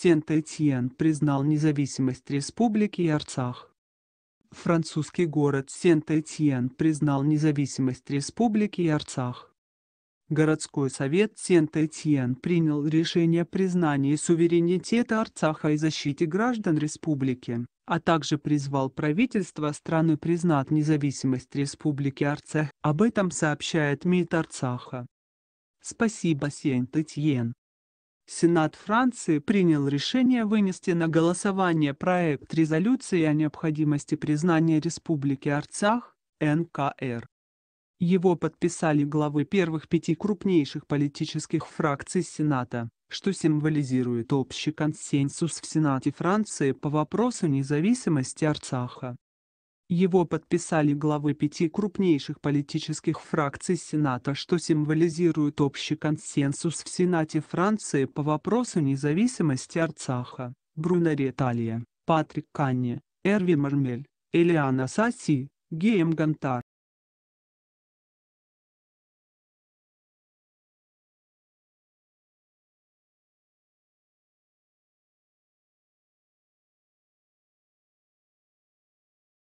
Сент-Этьен признал независимость республики Арцах. Французский город Сент-Этьен признал независимость республики Арцах. Городской совет Сент-Этьен принял решение о признании суверенитета Арцаха и защите граждан республики, а также призвал правительство страны признать независимость республики Арцах. Об этом сообщает МИД Арцаха. Спасибо, Сент-Этьен. Сенат Франции принял решение вынести на голосование проект резолюции о необходимости признания Республики Арцах НКР. Его подписали главы первых пяти крупнейших политических фракций Сената, что символизирует общий консенсус в Сенате Франции по вопросу независимости Арцаха. Его подписали главы пяти крупнейших политических фракций Сената, что символизирует общий консенсус в Сенате Франции по вопросу независимости Арцаха. Бруно Реталия, Патрик Канни, Эрви Мармель, Элиана Саси, Геем Гантар.